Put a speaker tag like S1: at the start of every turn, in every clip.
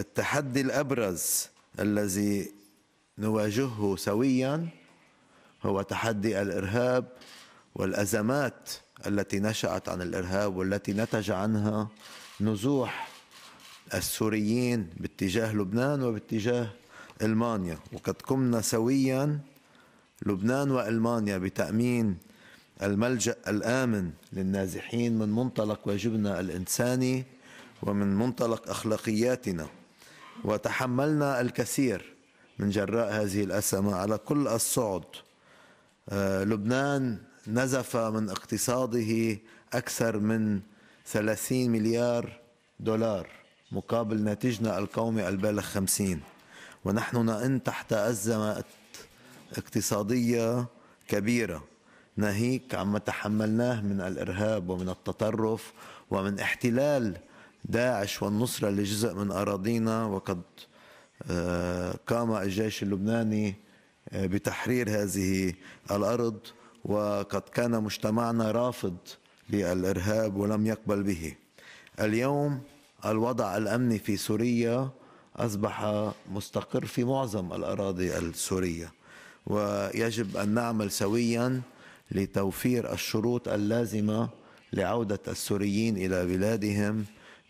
S1: التحدي الابرز الذي نواجهه سويا هو تحدي الارهاب والازمات التي نشات عن الارهاب والتي نتج عنها نزوح السوريين باتجاه لبنان وباتجاه المانيا وقد قمنا سويا لبنان والمانيا بتامين الملجا الامن للنازحين من منطلق واجبنا الانساني ومن منطلق أخلاقياتنا وتحملنا الكثير من جراء هذه الأسمة على كل الصعد آه، لبنان نزف من اقتصاده أكثر من 30 مليار دولار مقابل ناتجنا القومي البالغ 50 ونحن نئن تحت أزمة اقتصادية كبيرة ناهيك عما تحملناه من الإرهاب ومن التطرف ومن احتلال داعش والنصرة لجزء من أراضينا وقد آه، قام الجيش اللبناني آه، بتحرير هذه الأرض وقد كان مجتمعنا رافض للإرهاب ولم يقبل به اليوم الوضع الأمني في سوريا أصبح مستقر في معظم الأراضي السورية ويجب أن نعمل سويا لتوفير الشروط اللازمة لعودة السوريين إلى بلادهم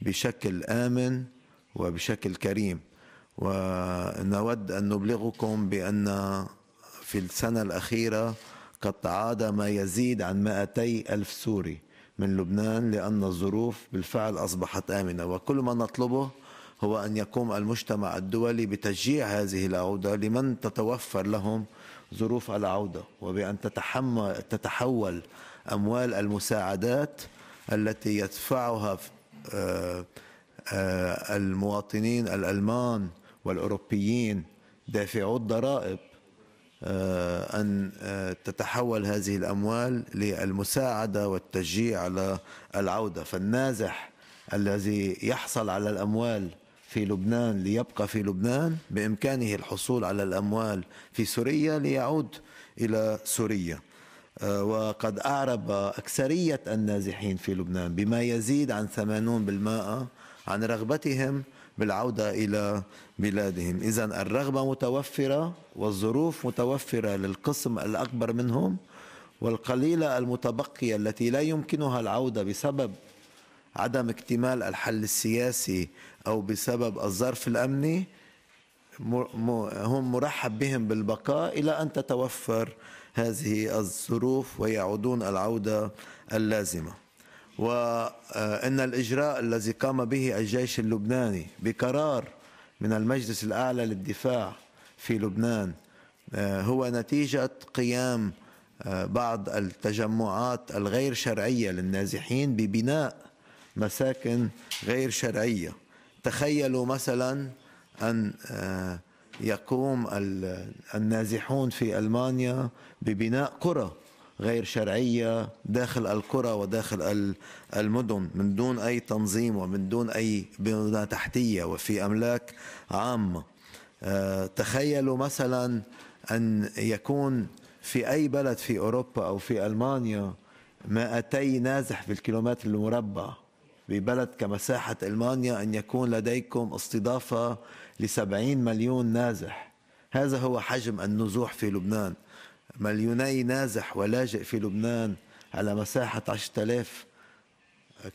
S1: بشكل آمن وبشكل كريم ونود أن نبلغكم بأن في السنة الأخيرة قد تعاد ما يزيد عن 200 ألف سوري من لبنان لأن الظروف بالفعل أصبحت آمنة وكل ما نطلبه هو أن يقوم المجتمع الدولي بتشجيع هذه العودة لمن تتوفر لهم ظروف العودة وبأن تتحمل تتحول أموال المساعدات التي يدفعها آه، آه، المواطنين الألمان والأوروبيين دافعو الضرائب آه، أن تتحول هذه الأموال للمساعدة والتشجيع على العودة فالنازح الذي يحصل على الأموال في لبنان ليبقى في لبنان بإمكانه الحصول على الأموال في سوريا ليعود إلى سوريا آه، وقد أعرب أكثرية النازحين في لبنان بما يزيد عن 80% عن رغبتهم بالعودة إلى بلادهم إذا الرغبة متوفرة والظروف متوفرة للقسم الأكبر منهم والقليلة المتبقية التي لا يمكنها العودة بسبب عدم اكتمال الحل السياسي أو بسبب الظرف الأمني هم مرحب بهم بالبقاء إلى أن تتوفر هذه الظروف ويعودون العودة اللازمة وأن الإجراء الذي قام به الجيش اللبناني بقرار من المجلس الأعلى للدفاع في لبنان آه، هو نتيجة قيام آه، بعض التجمعات الغير شرعية للنازحين ببناء مساكن غير شرعية تخيلوا مثلا أن آه، يقوم النازحون في المانيا ببناء قرى غير شرعيه داخل القرى وداخل المدن من دون اي تنظيم ومن دون اي بنى تحتيه وفي املاك عامه آه، تخيلوا مثلا ان يكون في اي بلد في اوروبا او في المانيا 200 نازح في الكيلومتر المربع ببلد كمساحه المانيا ان يكون لديكم استضافه لسبعين مليون نازح هذا هو حجم النزوح في لبنان مليوني نازح ولاجئ في لبنان على مساحة 10000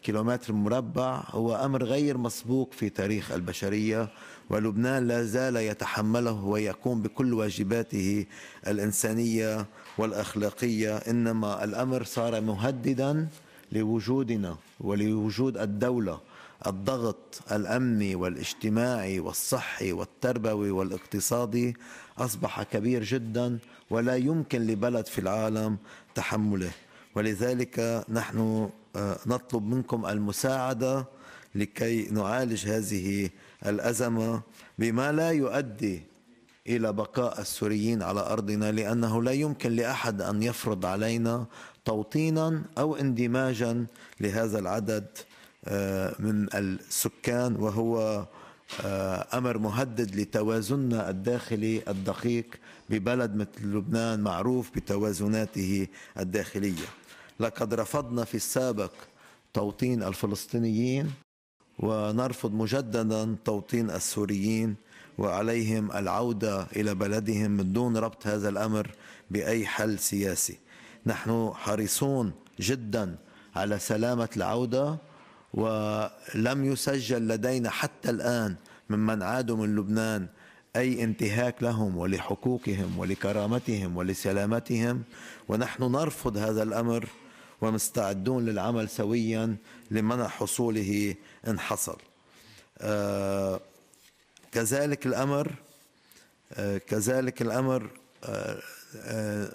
S1: كيلومتر مربع هو أمر غير مسبوق في تاريخ البشرية ولبنان لا زال يتحمله ويقوم بكل واجباته الإنسانية والأخلاقية إنما الأمر صار مهددا لوجودنا ولوجود الدولة الضغط الامني والاجتماعي والصحي والتربوي والاقتصادي اصبح كبير جدا ولا يمكن لبلد في العالم تحمله ولذلك نحن آه، نطلب منكم المساعده لكي نعالج هذه الازمه بما لا يؤدي الى بقاء السوريين على ارضنا لانه لا يمكن لاحد ان يفرض علينا توطينا او اندماجا لهذا العدد آه، من السكان وهو آه، امر مهدد لتوازننا الداخلي الدقيق ببلد مثل لبنان معروف بتوازناته الداخليه لقد رفضنا في السابق توطين الفلسطينيين ونرفض مجددا توطين السوريين وعليهم العوده الى بلدهم من دون ربط هذا الامر باي حل سياسي نحن حريصون جدا على سلامه العوده ولم يسجل لدينا حتى الآن ممن عادوا من لبنان أي انتهاك لهم ولحقوقهم ولكرامتهم ولسلامتهم ونحن نرفض هذا الأمر ومستعدون للعمل سويا لمنع حصوله إن حصل آه، كذلك الأمر آه، كذلك الأمر آه،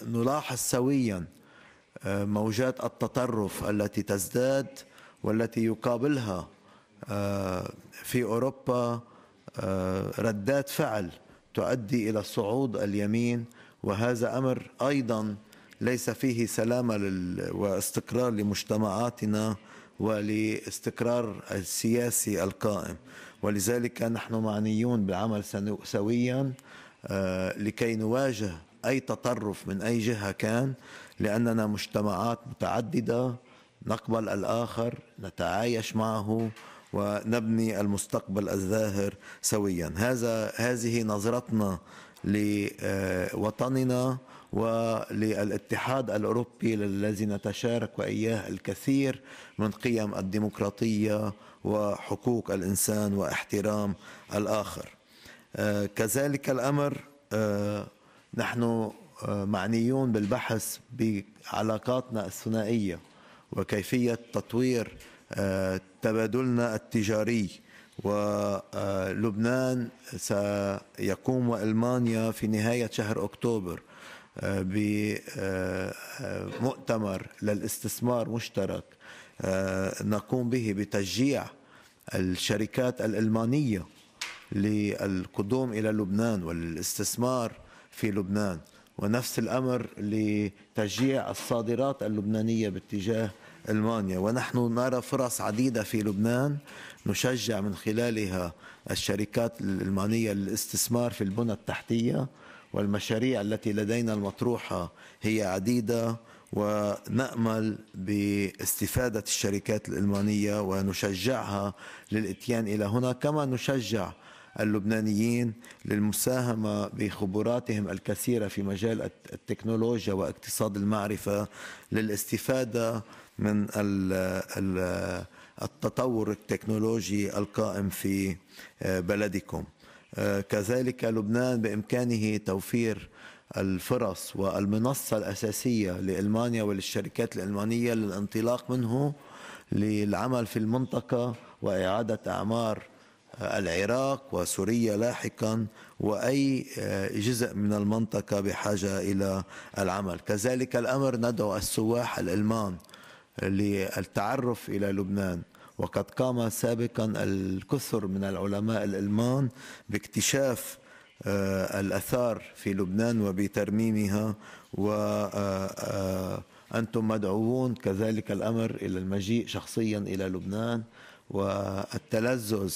S1: نلاحظ سويا موجات التطرف التي تزداد والتي يقابلها آه، في اوروبا آه، ردات فعل تؤدي الى صعود اليمين وهذا امر ايضا ليس فيه سلامه واستقرار لمجتمعاتنا ولاستقرار السياسي القائم ولذلك نحن معنيون بالعمل سويا آه، لكي نواجه اي تطرف من اي جهه كان لاننا مجتمعات متعدده نقبل الآخر نتعايش معه ونبني المستقبل الزاهر سويا هذا هذه نظرتنا لوطننا وللاتحاد الأوروبي الذي نتشارك وإياه الكثير من قيم الديمقراطية وحقوق الإنسان واحترام الآخر آه، كذلك الأمر آه، نحن آه، معنيون بالبحث بعلاقاتنا الثنائيه وكيفية تطوير آه، تبادلنا التجاري ولبنان آه، سيقوم وألمانيا في نهاية شهر أكتوبر آه، بمؤتمر للاستثمار مشترك نقوم به بتشجيع الشركات الألمانية للقدوم إلى لبنان والاستثمار في لبنان ونفس الأمر لتشجيع الصادرات اللبنانية باتجاه المانيا ونحن نرى فرص عديده في لبنان نشجع من خلالها الشركات الالمانيه للاستثمار في البنى التحتيه والمشاريع التي لدينا المطروحه هي عديده ونامل باستفاده الشركات الالمانيه ونشجعها للاتيان الى هنا كما نشجع اللبنانيين للمساهمة بخبراتهم الكثيرة في مجال التكنولوجيا واقتصاد المعرفة للاستفادة من التطور التكنولوجي القائم في آه، بلدكم آه، كذلك لبنان بإمكانه توفير الفرص والمنصة الأساسية لألمانيا وللشركات الألمانية للانطلاق منه للعمل في المنطقة وإعادة أعمار العراق وسوريا لاحقا واي آه، جزء من المنطقه بحاجه الى العمل، كذلك الامر ندعو السواح الالمان للتعرف الى لبنان وقد قام سابقا الكثر من العلماء الالمان باكتشاف آه، الاثار في لبنان وبترميمها و آه، أنتم مدعوون كذلك الأمر إلى المجيء شخصيا إلى لبنان والتلذذ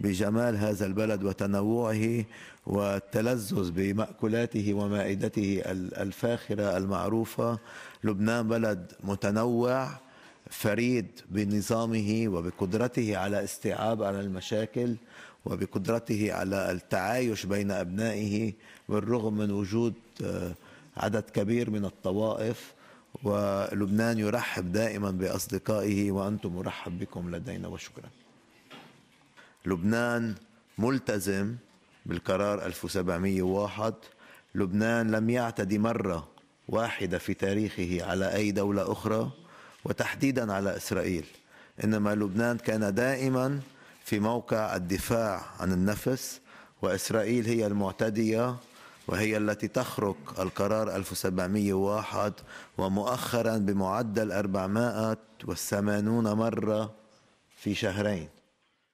S1: بجمال هذا البلد وتنوعه والتلذذ بمأكولاته ومائدته الفاخرة المعروفة لبنان بلد متنوع فريد بنظامه وبقدرته على استيعاب على المشاكل وبقدرته على التعايش بين أبنائه بالرغم من وجود آه، عدد كبير من الطوائف ولبنان يرحب دائما بأصدقائه وأنتم مرحب بكم لدينا وشكرا لبنان ملتزم بالقرار 1701 لبنان لم يعتدي مرة واحدة في تاريخه على أي دولة أخرى وتحديدا على إسرائيل إنما لبنان كان دائما في موقع الدفاع عن النفس وإسرائيل هي المعتدية وهي التي تخرق القرار 1701 ومؤخرا بمعدل 480 مرة في شهرين